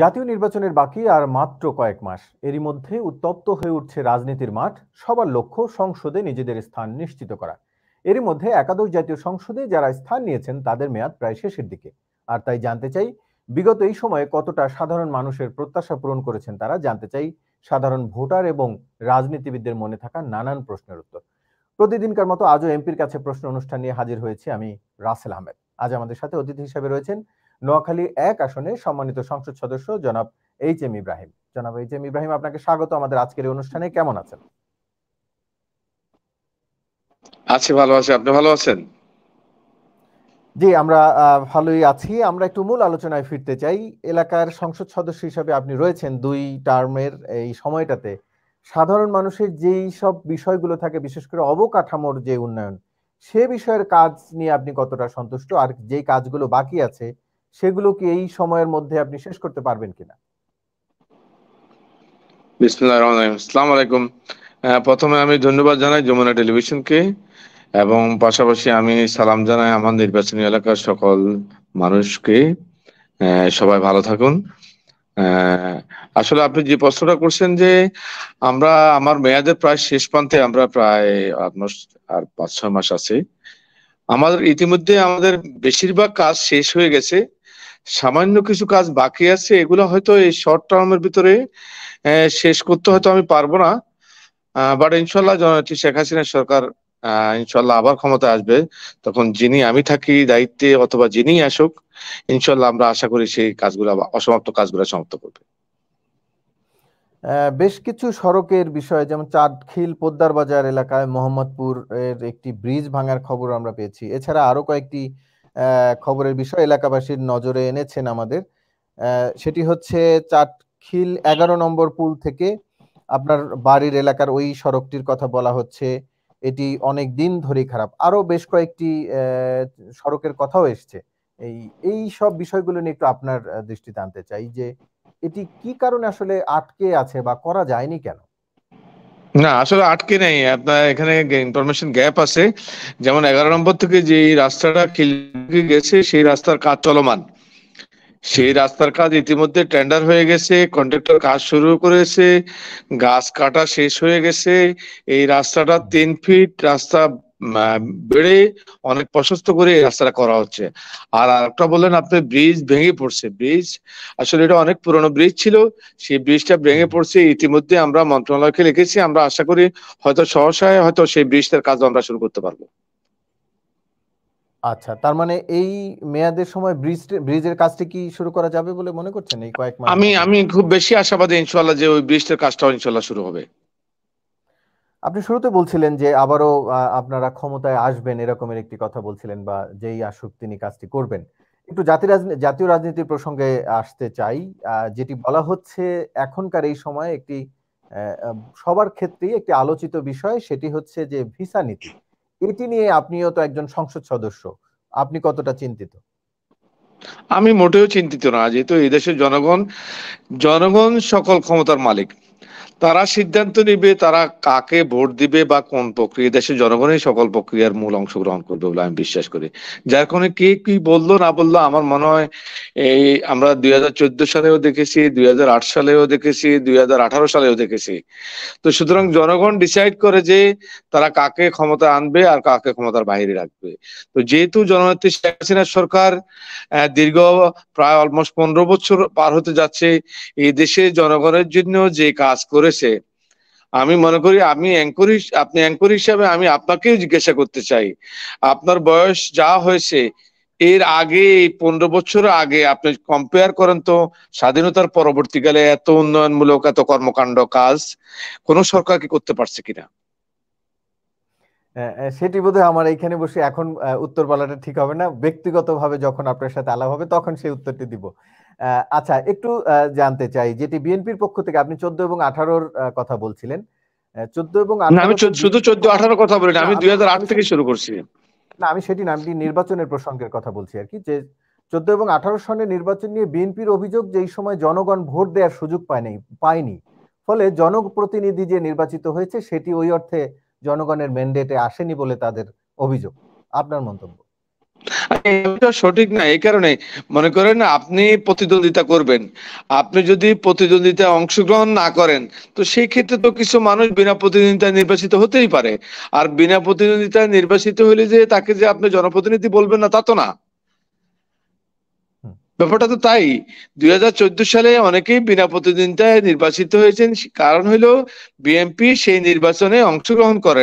জাতীয় নির্বাচনের বাকি আর মাত্র কয়েক মাস এরই মধ্যে উত্তপ্ত হয়ে উঠছে রাজনীতির মাঠ সবার লক্ষ্য সংসদে নিজেদের স্থান নিশ্চিত করা এরই মধ্যে একাদশ জাতীয় সংসদে যারা স্থান নিয়েছেন তাদের মেয়াদ প্রায় শেষের দিকে আর তাই জানতে চাই বিগত এই সময়ে কতটা সাধারণ মানুষের প্রত্যাশা পূরণ করেছেন তারা জানতে চাই সাধারণ ভোটার এবং রাজনীতিবিদদের মনে থাকা নানান প্রশ্নের উত্তর প্রতিদিনকার মতো আজও এমপির কাছে প্রশ্ন অনুষ্ঠান নিয়ে হাজির হয়েছে আমি রাসেল আহমেদ আজ আমাদের সাথে অতিথি হিসেবে রয়েছেন নোয়াখালী এক আসনে সম্মানিত সংসদ সদস্য জনাব এইচ এম ইব্রাহিম জনাব এইচ এম ইব্রাহিম আপনাকে স্বাগত আমাদের আজকের অনুষ্ঠানে কেমন আছেন আছি ভালো আছি আপনি ভালো আছেন জি আমরা ভালোই আছি আমরা একটু মূল আলোচনায় ফিরতে চাই এলাকার সংসদ সদস্য হিসাবে আপনি রয়েছেন দুই টার্মের এই সময়টাতে সাধারণ মানুষের যেই সব বিষয়গুলো থাকে বিশেষ করে অবকাঠামোর যে উন্নয়ন সে বিষয়ের কাজ নিয়ে আপনি কতটা সন্তুষ্ট আর যে কাজগুলো বাকি আছে সেগুলো কি এই সময়ের মধ্যে আপনি শেষ করতে পারবেন কিনা আসসালামু আলাইকুম প্রথমে আমি ধন্যবাদ জানাই যমুনা টেলিভিশনকে এবং পাশাপাশি আমি সালাম জানাই আমার নির্বাচনী এলাকার সকল মানুষকে সবাই ভালো থাকুন আসলে আপনি যে প্রশ্নটা করছেন যে আমরা আমার মেয়াদের প্রায় শেষ প্রান্তে আমরা প্রায় অলমোস্ট আর পাঁচ ছয় মাস আছে আমাদের ইতিমধ্যে আমাদের বেশিরভাগ কাজ শেষ হয়ে গেছে সামান্য কিছু কাজ বাকি আছে এগুলো হয়তো এই শর্ট টার্মের ভিতরে শেষ করতে হয়তো আমি পারবো না বাট ইনশাল্লাহ জননেত্রী শেখ হাসিনা সরকার ইনশাল্লাহ আবার ক্ষমতা আসবে তখন যিনি আমি থাকি দায়িত্বে অথবা যিনি আসুক ইনশাল্লাহ আমরা আশা করি সেই কাজগুলো অসমাপ্ত কাজগুলো সমাপ্ত করবে বেশ কিছু সড়কের বিষয়ে যেমন চাঁদখিল পোদ্দার বাজার এলাকায় মোহাম্মদপুর এর একটি ব্রিজ ভাঙার খবর আমরা পেয়েছি এছাড়া আরো কয়েকটি খবরের বিষয় এলাকাবাসীর নজরে এনেছেন আমাদের সেটি হচ্ছে চাটখিল এগারো নম্বর পুল থেকে আপনার বাড়ির এলাকার ওই সড়কটির কথা বলা হচ্ছে এটি অনেক দিন ধরেই খারাপ আরো বেশ কয়েকটি সড়কের কথাও এসছে এই এই সব বিষয়গুলো নিয়ে একটু আপনার দৃষ্টিতে আনতে চাই যে এটি কি কারণে আসলে আটকে আছে বা করা যায়নি কেন না আসলে আটকে নেই আপনার এখানে ইনফরমেশন গ্যাপ আছে যেমন এগারো নম্বর থেকে যে রাস্তাটা গেছে সেই রাস্তার কাজ চলমান সেই রাস্তার কাজ ইতিমধ্যে টেন্ডার হয়ে গেছে কন্ট্রাক্টর কাজ শুরু করেছে গাছ কাটা শেষ হয়ে গেছে এই রাস্তাটা তিন ফিট রাস্তা বেড়ে অনেক প্রশস্ত করে এই রাস্তাটা করা হচ্ছে আর একটা বললেন আপনি ব্রিজ ভেঙে পড়ছে ব্রিজ আসলে এটা অনেক পুরনো ব্রিজ ছিল সেই ব্রিজটা ভেঙে পড়ছে ইতিমধ্যে আমরা মন্ত্রণালয়কে লিখেছি আমরা আশা করি হয়তো সহসায় হয়তো সেই ব্রিজটার কাজ আমরা শুরু করতে পারবো আচ্ছা তার মানে এই মেয়াদের সময় ব্রিজ ব্রিজের কাজটি কি শুরু করা যাবে বলে মনে করছেন এই কয়েক মাস আমি আমি খুব বেশি আশাবাদী ইনশাআল্লাহ যে ওই ব্রিজের কাজটাও ইনশাআল্লাহ শুরু হবে আপনি শুরুতে বলছিলেন যে আবারও আপনারা ক্ষমতায় আসবেন এরকমের একটি কথা বলছিলেন বা যেই আসুক তিনি কাজটি করবেন একটু জাতির জাতীয় রাজনীতির প্রসঙ্গে আসতে চাই যেটি বলা হচ্ছে এখনকার এই সময়ে একটি সবার ক্ষেত্রেই একটি আলোচিত বিষয় সেটি হচ্ছে যে ভিসা নীতি এটি নিয়ে আপনিও তো একজন সংসদ সদস্য আপনি কতটা চিন্তিত আমি মোটেও চিন্তিত না যেহেতু এই দেশের জনগণ জনগণ সকল ক্ষমতার মালিক তারা সিদ্ধান্ত নিবে তারা কাকে ভোট দিবে বা কোন প্রক্রিয়া দেশের জনগণের সকল প্রক্রিয়ার মূল অংশগ্রহণ করবে বলে আমি বিশ্বাস করি যার কারণে কে কি বললো না বললো আমার মনে হয় এই আমরা দুই হাজার চোদ্দ সালেও দেখেছি দুই হাজার আট সালেও দেখেছি দুই হাজার আঠারো সালেও দেখেছি তো সুতরাং জনগণ ডিসাইড করে যে তারা কাকে ক্ষমতা আনবে আর কাকে ক্ষমতার বাইরে রাখবে তো যেহেতু জননেত্রী শেখ হাসিনা সরকার দীর্ঘ প্রায় অলমোস্ট পনেরো বছর পার হতে যাচ্ছে এই দেশে জনগণের জন্য যে কাজ করে করেছে আমি মনে করি আমি অ্যাঙ্কর আপনি অ্যাঙ্কর হিসাবে আমি আপনাকেও জিজ্ঞাসা করতে চাই আপনার বয়স যা হয়েছে এর আগে এই পনেরো বছর আগে আপনি কম্পেয়ার করেন তো স্বাধীনতার পরবর্তীকালে এত উন্নয়নমূলক এত কর্মকাণ্ড কাজ কোন সরকার কি করতে পারছে কিনা সেটি বোধহয় আমার এখানে বসে এখন উত্তর বলাটা ঠিক হবে না ব্যক্তিগতভাবে যখন আপনার সাথে আলাপ হবে তখন সেই উত্তরটি দিব আচ্ছা একটু জানতে চাই যেটি বিএনপির পক্ষ থেকে আপনি চোদ্দ এবং আঠারোর কথা বলছিলেন চোদ্দ এবং আমি শুধু চোদ্দ আঠারো কথা বলিনি আমি দুই থেকে শুরু করছি না আমি সেটি নামটি নির্বাচনের প্রসঙ্গের কথা বলছি আর কি যে চোদ্দ এবং আঠারো সনের নির্বাচন নিয়ে বিএনপির অভিযোগ যে এই সময় জনগণ ভোট দেওয়ার সুযোগ পায়নি পায়নি ফলে জনপ্রতিনিধি যে নির্বাচিত হয়েছে সেটি ওই অর্থে জনগণের ম্যান্ডেটে আসেনি বলে তাদের অভিযোগ আপনার মন্তব্য আচ্ছা, সঠিক না এই কারণে মনে করেন আপনি প্রতিদ্বন্দ্বিতা করবেন আপনি যদি প্রতিদ্বন্দ্বিতায় অংশগ্রহণ না করেন তো সেই ক্ষেত্রে তো কিছু মানুষ বিনা প্রতিদ্বন্দ্বিতায় নির্বাচিত হতেই পারে আর বিনা প্রতিদ্বন্দ্বিতায় নির্বাচিত হলে যে তাকে যে আপনি জনপ্রতিনিধি বলবেন না তা তো না ব্যাপারটা তো তাই দুই সালে অনেকেই বিনা প্রতিদ্বন্দ্বিতায় নির্বাচিত হয়েছেন কারণ হলো বিএনপি সেই নির্বাচনে অংশগ্রহণ করে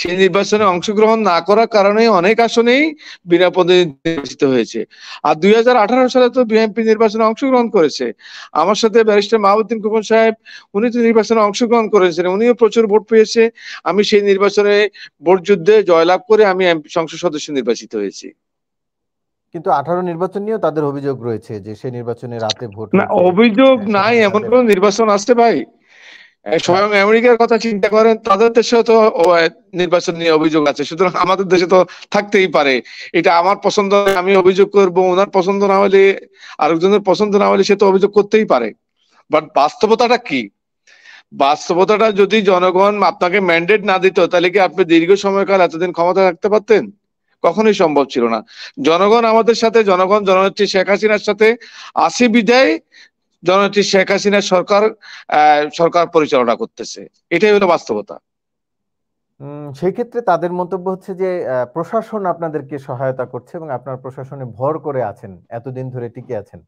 সেই নির্বাচনে অংশগ্রহণ না করার কারণে অনেক আসনেই বিনা প্রতিদ্বন্দ্বিতা নির্বাচিত হয়েছে আর দুই সালে তো বিএনপি নির্বাচনে অংশগ্রহণ করেছে আমার সাথে ব্যারিস্টার মাহবুদ্দিন কুপন সাহেব উনি তো নির্বাচনে অংশগ্রহণ করেছেন উনিও প্রচুর ভোট পেয়েছে আমি সেই নির্বাচনে ভোট যুদ্ধে জয়লাভ করে আমি সংসদ সদস্য নির্বাচিত হয়েছি কিন্তু আঠারো নির্বাচন নিয়েও তাদের অভিযোগ রয়েছে যে সেই নির্বাচনে রাতে ভোট না অভিযোগ হ্যাঁ, নাই এমন কোন নির্বাচন আছে ভাই স্বয়ং আমেরিকার কথা চিন্তা করেন তাদের দেশে তো নির্বাচন নিয়ে অভিযোগ আছে সুতরাং আমাদের দেশে তো থাকতেই পারে এটা আমার পছন্দ আমি অভিযোগ করব ওনার পছন্দ না হলে আরেকজনের পছন্দ না হলে সে তো অভিযোগ করতেই পারে বাট বাস্তবতাটা কি বাস্তবতাটা যদি জনগণ আপনাকে ম্যান্ডেট না দিত তাহলে কি আপনি দীর্ঘ সময়কাল এতদিন ক্ষমতা রাখতে পারতেন কখনোই সম্ভব ছিল না জনগণ আমাদের সাথে জনগণ জননেত্রী শেখ হাসিনার সাথে আসি বিদায় জননেত্রী শেখ হাসিনা সরকার সরকার পরিচালনা করতেছে এটাই হলো বাস্তবতা সেই ক্ষেত্রে তাদের মন্তব্য হচ্ছে যে প্রশাসন আপনাদেরকে সহায়তা করছে এবং আপনার প্রশাসনে ভর করে আছেন এতদিন ধরে টিকে আছেন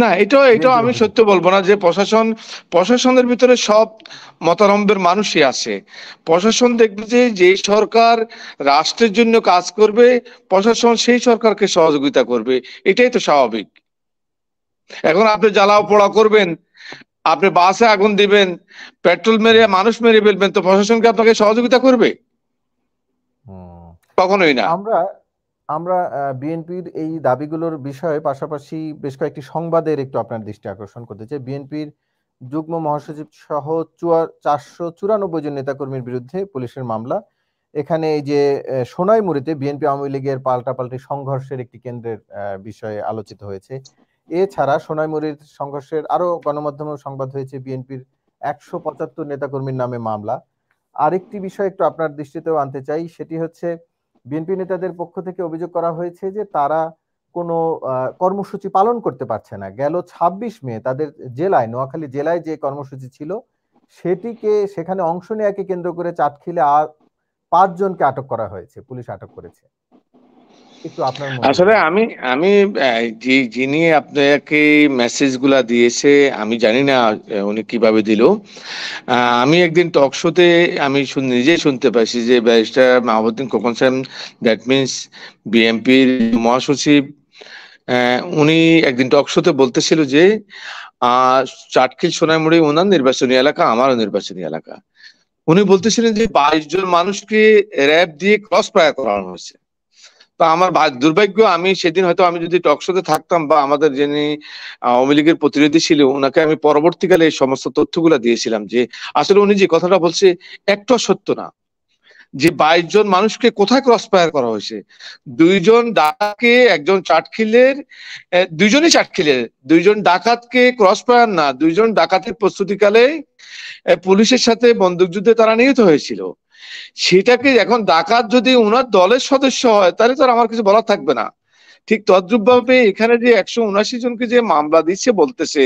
না এটা এটা আমি সত্য বলবো না যে প্রশাসন প্রশাসনের ভিতরে সব মতারম্বের মানুষই আছে প্রশাসন দেখবে যে যে সরকার রাষ্ট্রের জন্য কাজ করবে প্রশাসন সেই সরকারকে সহযোগিতা করবে এটাই তো স্বাভাবিক এখন আপনি জ্বালাও পোড়া করবেন আপনি বাসে আগুন দিবেন পেট্রোল মেরে মানুষ মেরে ফেলবেন তো প্রশাসনকে আপনাকে সহযোগিতা করবে কখনোই না আমরা আমরা বিএনপির এই দাবিগুলোর বিষয়ে পাশাপাশি বেশ কয়েকটি সংবাদের একটু আপনার দৃষ্টি আকর্ষণ করতে চাই বিএনপির যুগ্ম মহাসচিব সহ চারশো চুরানব্বই জন নেতাকর্মীর বিরুদ্ধে পুলিশের মামলা এখানে এই যে সোনাইমুড়িতে বিএনপি আওয়ামী লীগের পাল্টাপাল্টি সংঘর্ষের একটি কেন্দ্রের বিষয়ে আলোচিত হয়েছে এছাড়া সোনাইমুড়ির সংঘর্ষের আরো গণমাধ্যমে সংবাদ হয়েছে বিএনপির একশো পঁচাত্তর নেতাকর্মীর নামে মামলা আরেকটি বিষয় একটু আপনার দৃষ্টিতেও আনতে চাই সেটি হচ্ছে বিএনপি নেতাদের পক্ষ থেকে অভিযোগ করা হয়েছে যে তারা কোনো কর্মসূচি পালন করতে পারছে না গেল ২৬ মে তাদের জেলায় নোয়াখালী জেলায় যে কর্মসূচি ছিল সেটিকে সেখানে অংশ নেয়াকে কেন্দ্র করে চাটখিলে পাঁচজনকে আটক করা হয়েছে পুলিশ আটক করেছে আসলে আমি আমি যিনি আপনাকে মেসেজ গুলা দিয়েছে আমি জানি না উনি কিভাবে দিল আমি একদিন টক শোতে আমি নিজে শুনতে পাইছি যে ব্যারিস্টার মাহবুদ্দিন খোকন সাহেব দ্যাট মিনস বিএমপির মহাসচিব উনি একদিন টক শোতে বলতেছিল যে চাটখিল সোনামুড়ি ওনার নির্বাচনী এলাকা আমারও নির্বাচনী এলাকা উনি বলতেছিলেন যে বাইশ জন মানুষকে র্যাব দিয়ে ক্রস ফায়ার করানো হয়েছে তো আমার দুর্ভাগ্য আমি সেদিন হয়তো আমি যদি টক শোতে থাকতাম বা আমাদের যিনি আওয়ামী লীগের প্রতিনিধি ছিল ওনাকে আমি পরবর্তীকালে এই সমস্ত তথ্যগুলা দিয়েছিলাম যে আসলে উনি যে কথাটা বলছে একটা সত্য না যে বাইশ জন মানুষকে কোথায় ক্রসফায়ার করা হয়েছে দুইজন ডাকাতকে একজন চাটখিলের দুইজনই চাটখিলের দুইজন ডাকাতকে ক্রসফায়ার না দুইজন ডাকাতের প্রস্তুতিকালে পুলিশের সাথে বন্দুকযুদ্ধে তারা নিহত হয়েছিল সেটাকে এখন ডাকাত যদি ওনার দলের সদস্য হয় তাহলে তো আমার কিছু বলার থাকবে না ঠিক তদ্রুপভাবে এখানে যে একশো উনাশি জনকে যে মামলা দিচ্ছে বলতেছে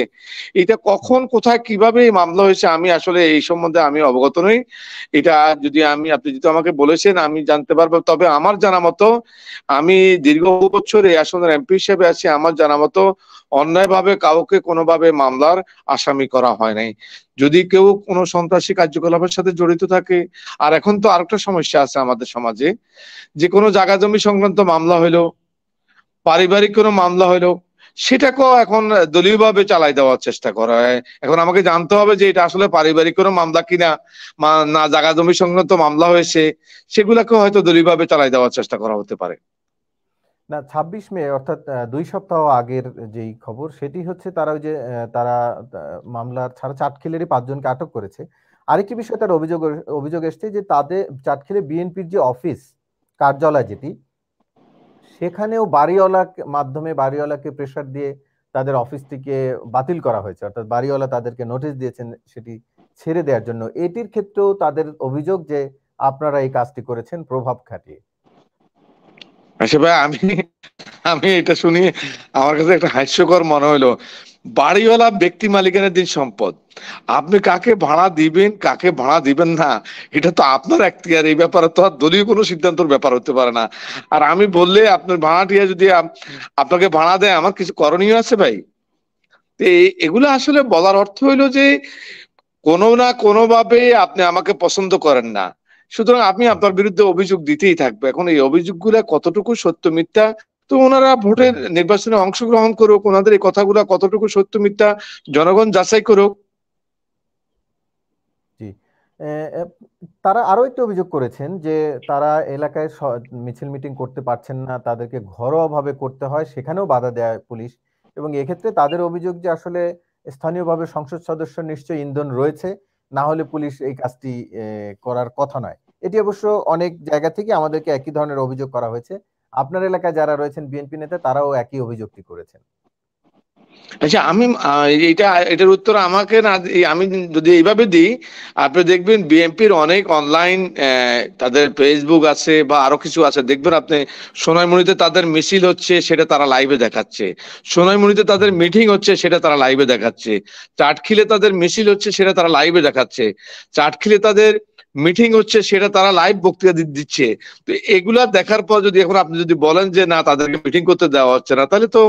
এটা কখন কোথায় কিভাবে মামলা হয়েছে আমি আসলে এই সম্বন্ধে আমি অবগত নই এটা যদি আমি আপনি যদি আমাকে বলেছেন আমি জানতে পারবো তবে আমার জানা মতো আমি দীর্ঘ বছর এই আসনের এমপি হিসেবে আছি আমার জানা মতো অন্যায়ভাবে কাউকে কোনোভাবে মামলার আসামি করা হয় নাই যদি কেউ কোনো সন্ত্রাসী কার্যকলাপের সাথে জড়িত থাকে আর এখন তো আরেকটা সমস্যা আছে আমাদের সমাজে যে কোনো জায়গা জমি সংক্রান্ত মামলা হইলো পারিবারিক কোনো মামলা হইলো সেটাকেও এখন দলীয়ভাবে চালাই দেওয়ার চেষ্টা করা হয় এখন আমাকে জানতে হবে যে এটা আসলে পারিবারিক কোনো মামলা কিনা না জাগা জমি সংক্রান্ত মামলা হয়েছে সেগুলাকে হয়তো দলীয়ভাবে চালাই দেওয়ার চেষ্টা করা হতে পারে না ছাব্বিশ মে অর্থাৎ দুই সপ্তাহ আগের যেই খবর সেটি হচ্ছে তারা ওই যে তারা মামলার ছাড়া চাটখিলেরই পাঁচজনকে আটক করেছে আরেকটি বিষয় তার অভিযোগ অভিযোগ এসছে যে তাদের চাটখিলে বিএনপির যে অফিস কার্যালয় যেটি সেখানেও বাড়িওয়ালা মাধ্যমে বাড়িওয়ালাকে প্রেশার দিয়ে তাদের অফিসটিকে বাতিল করা হয়েছে অর্থাৎ বাড়িওয়ালা তাদেরকে নোটিশ দিয়েছেন সেটি ছেড়ে দেওয়ার জন্য এটির ক্ষেত্রেও তাদের অভিযোগ যে আপনারা এই কাজটি করেছেন প্রভাব খাটিয়ে আচ্ছা ভাই আমি আমি এটা শুনি আমার কাছে একটা হাস্যকর মনে হইলো বাড়িওয়ালা ব্যক্তি মালিকানের দিন সম্পদ আপনি কাকে ভাড়া দিবেন কাকে ভাড়া দিবেন না এটা তো আপনার এখতিয়ার এই ব্যাপারে তো আর দলীয় কোনো সিদ্ধান্তের ব্যাপার হতে পারে না আর আমি বললে আপনার ভাড়াটিয়া যদি আপনাকে ভাড়া দেয় আমার কিছু করণীয় আছে ভাই এগুলো আসলে বলার অর্থ হইলো যে কোনো না কোনোভাবে আপনি আমাকে পছন্দ করেন না সুতরাং আপনি আপনার বিরুদ্ধে অভিযোগ দিতেই থাকবে এখন এই অভিযোগগুলা কতটুকু সত্য মিথ্যা তো ওনারা ভোটের নির্বাচনে অংশগ্রহণ করুক ওনাদের এই কথাগুলা কতটুকু সত্য মিথ্যা জনগণ যাচাই করুক তারা আরো একটি অভিযোগ করেছেন যে তারা এলাকায় মিছিল মিটিং করতে পারছেন না তাদেরকে ঘরোয়াভাবে করতে হয় সেখানেও বাধা দেয় পুলিশ এবং এক্ষেত্রে তাদের অভিযোগ যে আসলে স্থানীয়ভাবে সংসদ সদস্য নিশ্চয়ই ইন্ধন রয়েছে না হলে পুলিশ এই কাজটি করার কথা নয় এটি অবশ্য অনেক জায়গা থেকে আমাদেরকে একই ধরনের অভিযোগ করা হয়েছে আপনার এলাকায় যারা রয়েছেন বিএনপি নেতা তারাও একই অভিযোগটি করেছেন আচ্ছা আমি এটা এটার উত্তর আমাকে না আমি যদি এইভাবে দিই আপনি দেখবেন বিএনপির অনেক অনলাইন তাদের ফেসবুক আছে বা আরো কিছু আছে দেখবেন আপনি সোনাইমুড়িতে তাদের মিছিল হচ্ছে সেটা তারা লাইভে দেখাচ্ছে সোনাইমুড়িতে তাদের মিটিং হচ্ছে সেটা তারা লাইভে দেখাচ্ছে চাটখিলে তাদের মিছিল হচ্ছে সেটা তারা লাইভে দেখাচ্ছে চাটখিলে তাদের মিটিং হচ্ছে সেটা তারা লাইভ বক্তৃতা দিচ্ছে তো এগুলা দেখার পর যদি এখন আপনি যদি বলেন যে না তাদেরকে মিটিং করতে দেওয়া হচ্ছে না তাহলে তো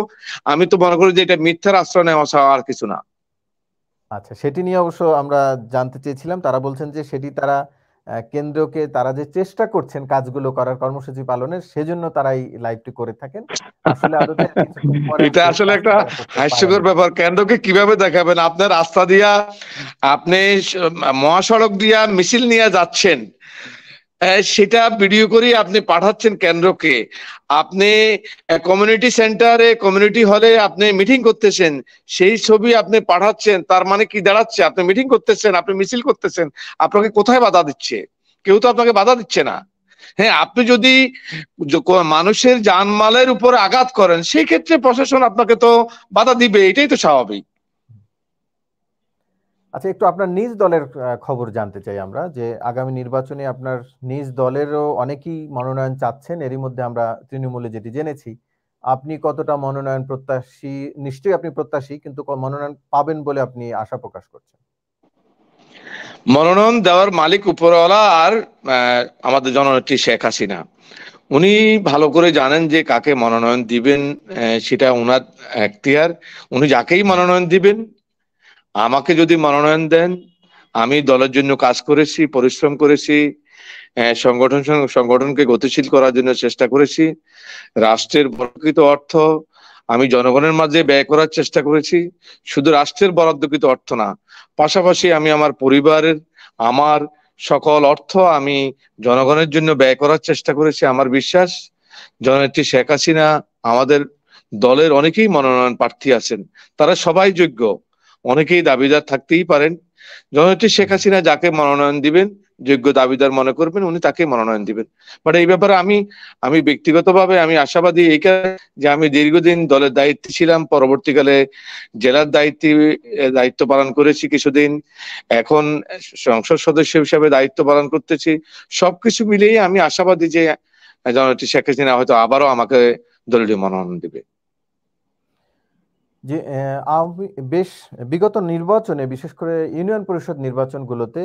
আমি তো মনে করি যে এটা মিথ্যার আশ্রয় নেওয়া ছাড়া আর কিছু না আচ্ছা সেটি নিয়ে অবশ্য আমরা জানতে চেয়েছিলাম তারা বলছেন যে সেটি তারা কেন্দ্রকে তারা যে চেষ্টা করছেন কাজগুলো করার কর্মসূচি পালনের সেজন্য তারা এই লাইভটি করে থাকেন আসলে এটা আসলে একটা হাস্যকর ব্যাপার কেন্দ্রকে কিভাবে দেখাবেন আপনার রাস্তা দিয়া আপনি মহাসড়ক দিয়া মিছিল নিয়ে যাচ্ছেন হ্যাঁ, সেটা ভিডিও করে আপনি পাঠাচ্ছেন কেন্দ্রকে আপনি কমিউনিটি সেন্টারে কমিউনিটি হলে আপনি মিটিং করতেছেন সেই ছবি আপনি পাঠাচ্ছেন তার মানে কি দাঁড়াচ্ছে আপনি মিটিং করতেছেন আপনি মিছিল করতেছেন আপনাকে কোথায় বাধা দিচ্ছে কেউ তো আপনাকে বাধা দিচ্ছে না হ্যাঁ আপনি যদি মানুষের জানমালের উপর আঘাত করেন সেই ক্ষেত্রে প্রশাসন আপনাকে তো বাধা দিবে এটাই তো স্বাভাবিক আচ্ছা একটু আপনার নিজ দলের খবর জানতে চাই আমরা যে আগামী নির্বাচনে আপনার নিজ দলেরও অনেকেই মনোনয়ন চাচ্ছেন এরই মধ্যে আমরা তৃণমূলে যেটি জেনেছি আপনি কতটা মনোনয়ন প্রত্যাশী নিশ্চয়ই আপনি প্রত্যাশী কিন্তু মনোনয়ন পাবেন বলে আপনি আশা প্রকাশ করছেন মনোনয়ন দেওয়ার মালিক উপরওয়ালা আর আমাদের জননেত্রী শেখ হাসিনা উনি ভালো করে জানেন যে কাকে মনোনয়ন দিবেন সেটা উনার এখতিয়ার উনি যাকেই মনোনয়ন দিবেন আমাকে যদি মনোনয়ন দেন আমি দলের জন্য কাজ করেছি পরিশ্রম করেছি সংগঠন সংগঠনকে গতিশীল করার জন্য চেষ্টা করেছি রাষ্ট্রের বরকৃত অর্থ আমি জনগণের মাঝে ব্যয় করার চেষ্টা করেছি শুধু রাষ্ট্রের বরাদ্দকৃত অর্থ না পাশাপাশি আমি আমার পরিবারের আমার সকল অর্থ আমি জনগণের জন্য ব্যয় করার চেষ্টা করেছি আমার বিশ্বাস জননেত্রী শেখ হাসিনা আমাদের দলের অনেকেই মনোনয়ন প্রার্থী আছেন তারা সবাই যোগ্য অনেকেই দাবিদার থাকতেই পারেন জননেত্রী শেখ হাসিনা যাকে মনোনয়ন দিবেন যোগ্য দাবিদার মনে করবেন উনি তাকে মনোনয়ন দিবেন বাট এই ব্যাপারে আমি আমি ব্যক্তিগতভাবে আমি আশাবাদী এই যে আমি দীর্ঘদিন দলের দায়িত্বে ছিলাম পরবর্তীকালে জেলার দায়িত্বে দায়িত্ব পালন করেছি কিছুদিন এখন সংসদ সদস্য হিসাবে দায়িত্ব পালন করতেছি সবকিছু মিলিয়ে আমি আশাবাদী যে জননেত্রী শেখ হাসিনা হয়তো আবারও আমাকে দলীয় মনোনয়ন দিবে যে আওয়ামী বেশ বিগত নির্বাচনে বিশেষ করে ইউনিয়ন পরিষদ নির্বাচনগুলোতে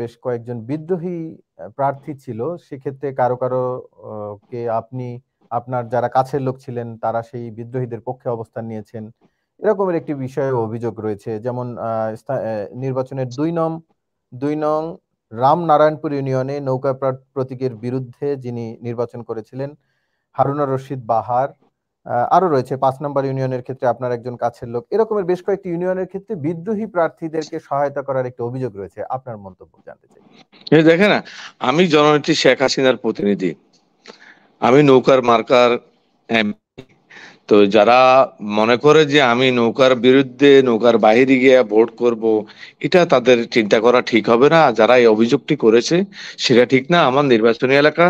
বেশ কয়েকজন বিদ্রোহী প্রার্থী ছিল সেক্ষেত্রে কারো কারো কে আপনি আপনার যারা কাছের লোক ছিলেন তারা সেই বিদ্রোহীদের পক্ষে অবস্থান নিয়েছেন এরকমের একটি বিষয়ে অভিযোগ রয়েছে যেমন নির্বাচনের দুই নং দুই নং রামনারায়ণপুর ইউনিয়নে নৌকা প্রতীকের বিরুদ্ধে যিনি নির্বাচন করেছিলেন হারুনা রশিদ বাহার আরো রয়েছে পাঁচ নম্বর ইউনিয়নের ক্ষেত্রে আপনার একজন কাছের লোক এরকমের বেশ কয়েকটি ইউনিয়নের ক্ষেত্রে বিদ্রোহী প্রার্থীদেরকে সহায়তা করার একটি অভিযোগ রয়েছে আপনার মন্তব্য জানতে চাই দেখে না আমি জননেত্রী শেখ হাসিনার প্রতিনিধি আমি নৌকার মার্কার তো যারা মনে করে যে আমি নৌকার বিরুদ্ধে নৌকার বাহিরে গিয়ে ভোট করব এটা তাদের চিন্তা করা ঠিক হবে না যারা এই অভিযোগটি করেছে সেটা ঠিক না আমার নির্বাচনী এলাকা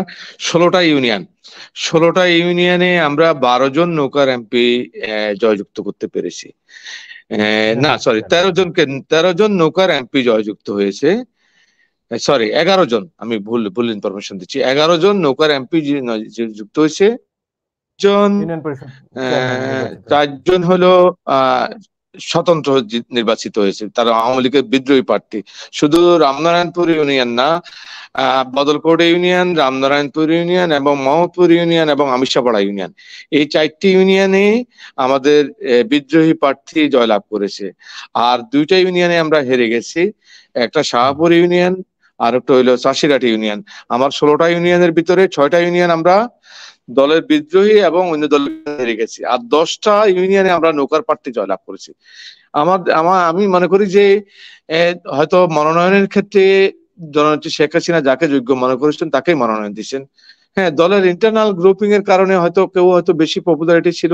ষোলোটা ইউনিয়ন ষোলোটা ইউনিয়নে আমরা বারো জন নৌকার এমপি জয়যুক্ত করতে পেরেছি না সরি তেরো জনকে তেরো জন নৌকার এমপি জয়যুক্ত হয়েছে সরি এগারো জন আমি ভুল ভুল ইনফরমেশন দিচ্ছি এগারো জন নৌকার এমপি যুক্ত হয়েছে চারজন হ্যাঁ, হ্যাঁ, হ্যাঁ, চারজন হলো স্বতন্ত্র নির্বাচিত হয়েছে তারা আওয়ামী লীগের বিদ্রোহী প্রার্থী শুধু রামনারায়ণপুর ইউনিয়ন না বদলকোট ইউনিয়ন রামনারায়ণপুর ইউনিয়ন এবং মোহাম্মদপুর ইউনিয়ন এবং আমিষাপাড়া ইউনিয়ন এই চারটি ইউনিয়নে আমাদের বিদ্রোহী প্রার্থী জয়লাভ করেছে আর দুইটা ইউনিয়নে আমরা হেরে গেছি একটা শাহপুর ইউনিয়ন আর একটা হইলো চাষিরাটি ইউনিয়ন আমার ষোলোটা ইউনিয়নের ভিতরে ছয়টা ইউনিয়ন আমরা দলের বিদ্রোহী এবং অন্য দলের হেরে গেছি আর দশটা ইউনিয়নে আমরা নৌকার প্রার্থী জয়লাভ করেছি আমার আমার আমি মনে করি যে হয়তো মনোনয়নের ক্ষেত্রে জননেত্রী শেখ হাসিনা যাকে যোগ্য মনে করেছেন তাকেই মনোনয়ন দিচ্ছেন হ্যাঁ দলের ইন্টারনাল গ্রুপিং এর কারণে হয়তো কেউ হয়তো বেশি পপুলারিটি ছিল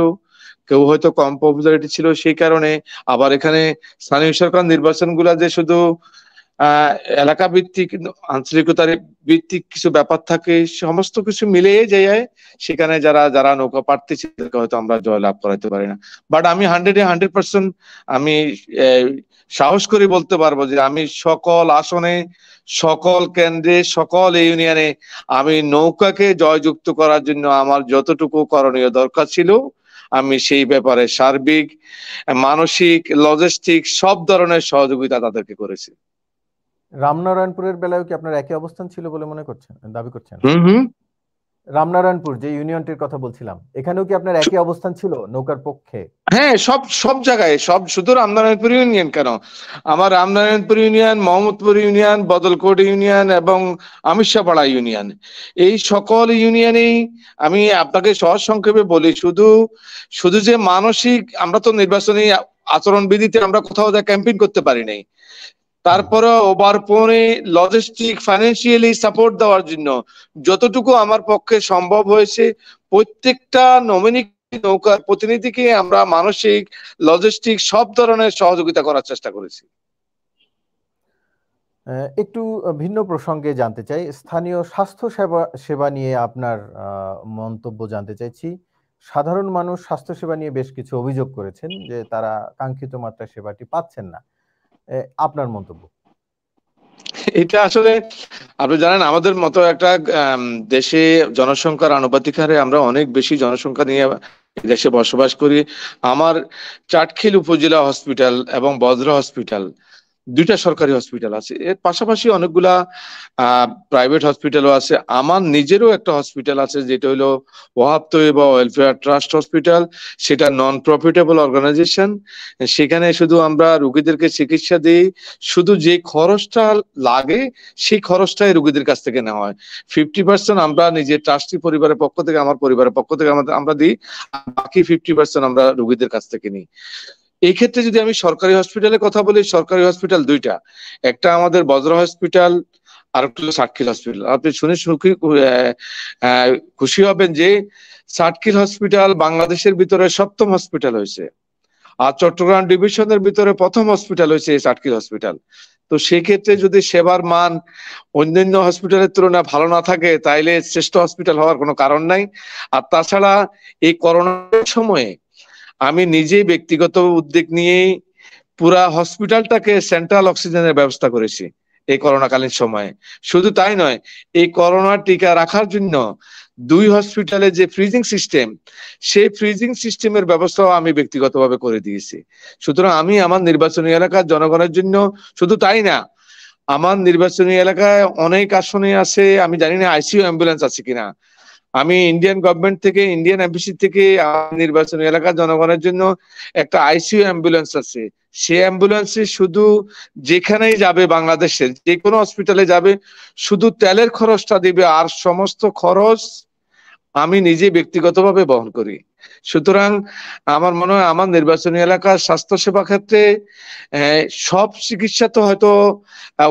কেউ হয়তো কম পপুলারিটি ছিল সেই কারণে আবার এখানে স্থানীয় সরকার গুলা যে শুধু এলাকা ভিত্তিক আঞ্চলিকতার ভিত্তিক কিছু ব্যাপার থাকে সমস্ত কিছু মিলে যায় সেখানে যারা যারা নৌকা পারতে হয়তো আমরা লাভ করাইতে পারি না বাট আমি হান্ড্রেডে হান্ড্রেড পার্সেন্ট আমি সাহস করে বলতে পারবো যে আমি সকল আসনে সকল কেন্দ্রে সকল ইউনিয়নে আমি নৌকাকে জয়যুক্ত করার জন্য আমার যতটুকু করণীয় দরকার ছিল আমি সেই ব্যাপারে সার্বিক মানসিক লজিস্টিক সব ধরনের সহযোগিতা তাদেরকে করেছি রামনারায়ণপুরের বেলায় কি আপনার একই অবস্থান ছিল বলে মনে করছেন দাবি করছেন রামনারায়ণপুর যে ইউনিয়নটির কথা বলছিলাম এখানেও কি আপনার একই অবস্থান ছিল নৌকার পক্ষে হ্যাঁ সব সব জায়গায় সব শুধু রামনারায়ণপুর ইউনিয়ন কেন আমার Ramnarayanpur union Mohammadpur union Badalkot union এবং আমিষাপাড়া ইউনিয়ন এই সকল ইউনিয়নেই আমি আপনাকে সহজ সংক্ষেপে বলি শুধু শুধু যে মানসিক আমরা তো নির্বাচনী আচরণবিধিতে আমরা কোথাও ক্যাম্পেইন করতে পারি নাই তারপরে ওবার পরে লজিস্টিক ফাইন্যান্সিয়ালি সাপোর্ট দেওয়ার জন্য যতটুকু আমার পক্ষে সম্ভব হয়েছে প্রত্যেকটা নমিনি নৌকার প্রতিনিধিকে আমরা মানসিক লজিস্টিক সব ধরনের সহযোগিতা করার চেষ্টা করেছি একটু ভিন্ন প্রসঙ্গে জানতে চাই স্থানীয় স্বাস্থ্য সেবা সেবা নিয়ে আপনার মন্তব্য জানতে চাইছি সাধারণ মানুষ স্বাস্থ্যসেবা নিয়ে বেশ কিছু অভিযোগ করেছেন যে তারা কাঙ্ক্ষিত মাত্রা সেবাটি পাচ্ছেন না আপনার মন্তব্য এটা আসলে আপনি জানেন আমাদের মতো একটা দেশে জনসংখ্যার আনুপাতিক হারে আমরা অনেক বেশি জনসংখ্যা নিয়ে দেশে বসবাস করি আমার চাটখিল উপজেলা হসপিটাল এবং বজ্র হসপিটাল দুইটা সরকারি হসপিটাল আছে এর পাশাপাশি অনেকগুলা প্রাইভেট হসপিটালও আছে আমার নিজেরও একটা হসপিটাল আছে যেটা হলো ওহাপ্ত বা ওয়েলফেয়ার ট্রাস্ট হসপিটাল সেটা নন প্রফিটেবল অর্গানাইজেশন সেখানে শুধু আমরা রুগীদেরকে চিকিৎসা দিই শুধু যে খরচটা লাগে সেই খরচটাই রুগীদের কাছ থেকে নেওয়া হয় ফিফটি পার্সেন্ট আমরা নিজের ট্রাস্টি পরিবারের পক্ষ থেকে আমার পরিবারের পক্ষ থেকে আমরা দিই বাকি ফিফটি পার্সেন্ট আমরা রুগীদের কাছ থেকে নিই এই ক্ষেত্রে যদি আমি সরকারি হসপিটালের কথা বলি সরকারি হসপিটাল দুইটা একটা আমাদের বজ্র হসপিটাল আর একটা সাটকিল হসপিটাল আপনি শুনে সুখী খুশি হবেন যে সাটকিল হসপিটাল বাংলাদেশের ভিতরে সপ্তম হসপিটাল হয়েছে আর চট্টগ্রাম ডিভিশনের ভিতরে প্রথম হসপিটাল হয়েছে এই সাটকিল হসপিটাল তো সেক্ষেত্রে যদি সেবার মান অন্যান্য হসপিটালের তুলনায় ভালো না থাকে তাইলে শ্রেষ্ঠ হসপিটাল হওয়ার কোনো কারণ নাই আর তাছাড়া এই করোনার সময়ে আমি নিজেই ব্যক্তিগত উদ্যোগ নিয়েই পুরা হসপিটালটাকে সেন্ট্রাল অক্সিজেনের ব্যবস্থা করেছি এই করোনাকালীন সময়ে শুধু তাই নয় এই করোনা টিকা রাখার জন্য দুই হসপিটালে যে ফ্রিজিং সিস্টেম সেই ফ্রিজিং সিস্টেমের ব্যবস্থাও আমি ব্যক্তিগতভাবে করে দিয়েছি সুতরাং আমি আমার নির্বাচনী এলাকার জনগণের জন্য শুধু তাই না আমার নির্বাচনী এলাকায় অনেক আসনে আছে আমি জানি না আইসিউ অ্যাম্বুলেন্স আছে কিনা আমি ইন্ডিয়ান গভর্নমেন্ট থেকে ইন্ডিয়ান এমবিসি থেকে নির্বাচনী এলাকার জনগণের জন্য একটা আইসিইউ অ্যাম্বুলেন্স আছে সে অ্যাম্বুলেন্সে শুধু যেখানেই যাবে বাংলাদেশের যে কোনো হসপিটালে যাবে শুধু তেলের খরচটা দিবে আর সমস্ত খরচ আমি নিজে ব্যক্তিগতভাবে বহন করি সুতরাং আমার মনে হয় আমার নির্বাচনী এলাকার স্বাস্থ্যসেবা ক্ষেত্রে সব চিকিৎসা তো হয়তো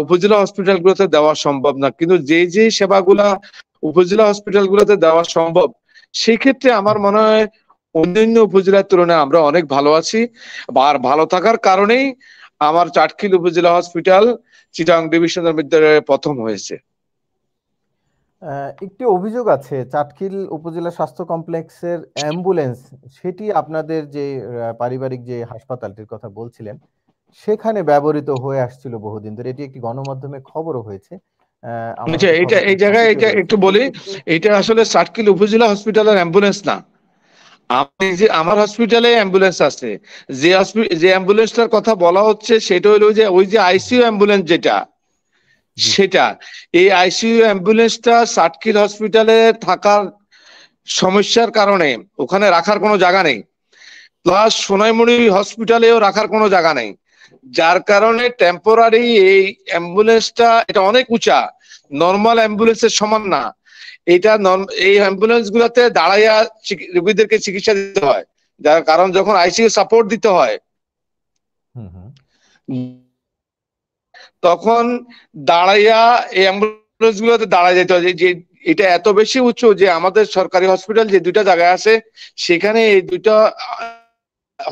উপজেলা হসপিটালগুলোতে দেওয়া সম্ভব না কিন্তু যে যে সেবাগুলা উপজেলা হসপিটালগুলোতে দেওয়া সম্ভব সেই ক্ষেত্রে আমার মনে হয় অন্যান্য উপজেলার তুলনায় আমরা অনেক ভালো আছি আর ভালো থাকার কারণেই আমার চাটখিল উপজেলা হসপিটাল চিটাং ডিভিশনের বিদ্যালয়ে প্রথম হয়েছে একটি অভিযোগ আছে চাটখিল উপজেলা স্বাস্থ্য কমপ্লেক্সের অ্যাম্বুলেন্স সেটি আপনাদের যে পারিবারিক যে হাসপাতালটির কথা বলছিলেন সেখানে ব্যবহৃত হয়ে আসছিল বহুদিন ধরে এটি একটি গণমাধ্যমে খবরও হয়েছে আচ্ছা মানে এটা এই জায়গায় এটা একটু বলি এটা আসলে সার্কিল উপজেলা হসপিটালের অ্যাম্বুলেন্স না আমি যে আমার হসপিটালে অ্যাম্বুলেন্স আছে যে যে অ্যাম্বুলেন্সটার কথা বলা হচ্ছে সেটা হলো যে ওই যে আইসিইউ অ্যাম্বুলেন্স যেটা সেটা এই আইসিইউ অ্যাম্বুলেন্সটা সাটকিল হসপিটালে থাকার সমস্যার কারণে ওখানে রাখার কোনো জায়গা নেই প্লাস সোনাইমুড়ি হসপিটালেও রাখার কোনো জায়গা নেই যার কারণে টেম্পোরারি এই অ্যাম্বুলেন্সটা এটা অনেক উঁচা নর্মাল অ্যাম্বুলেন্সের সমান না এটা এই অ্যাম্বুলেন্স গুলাতে দাঁড়াইয়া রোগীদেরকে চিকিৎসা দিতে হয় যার কারণ যখন আইসিইউ সাপোর্ট দিতে হয় তখন দাঁড়াইয়া এই অ্যাম্বুলেন্স গুলোতে দাঁড়ায় যেতে হয় যে এটা এত বেশি উঁচু যে আমাদের সরকারি হসপিটাল যে দুইটা জায়গায় আছে সেখানে এই দুইটা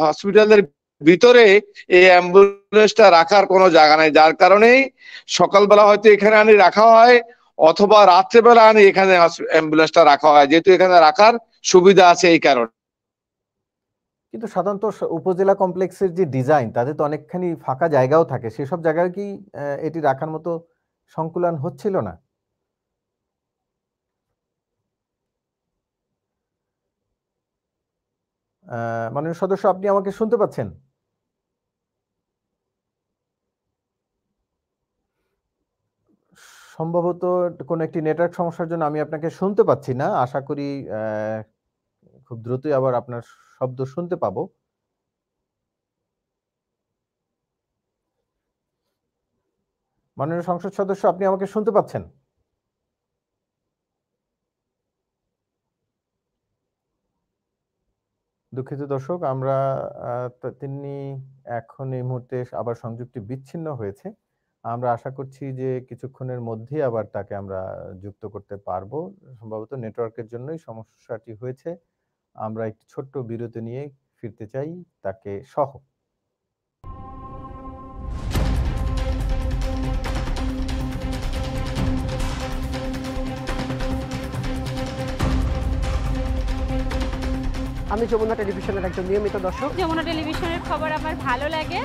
হসপিটালের ভিতরে এই অ্যাম্বুলেন্সটা রাখার কোনো জায়গা নাই যার কারণেই সকালবেলা হয়তো এখানে আনি রাখা হয় অথবা রাত্রেবেলা আনি এখানে অ্যাম্বুলেন্সটা রাখা হয় যেহেতু এখানে রাখার সুবিধা আছে এই কারণে কিন্তু সাধারণত উপজেলা কমপ্লেক্সের যে ডিজাইন তাতে তো অনেকখানি ফাঁকা জায়গাও থাকে সেসব জায়গায় কি এটি রাখার মতো সংকুলন হচ্ছিল না মাননীয় সদস্য আপনি আমাকে শুনতে পাচ্ছেন সম্ভবত কোনো একটি নেটওয়ার্ক সমস্যার জন্য আমি আপনাকে শুনতে পাচ্ছি না আশা করি খুব দ্রুতই আবার আপনার শব্দ শুনতে পাবো মাননীয় সংসদ সদস্য আপনি আমাকে শুনতে পাচ্ছেন দুঃখিত দর্শক আমরা তিনি এখন এই মুহূর্তে আবার সংযুক্তি বিচ্ছিন্ন হয়েছে আমরা আশা করছি যে কিছুক্ষণের মধ্যে আবার তাকে আমরা যুক্ত করতে পারবো সম্ভবত নেটওয়ার্কের জন্যই সমস্যাটি হয়েছে আমরা একটি ছোট্ট বিরতি নিয়ে ফিরতে চাই তাকে সহ আমি যমুনা টেলিভিশনের একজন নিয়মিত দর্শক যমুনা টেলিভিশনের খবর আমার ভালো লাগে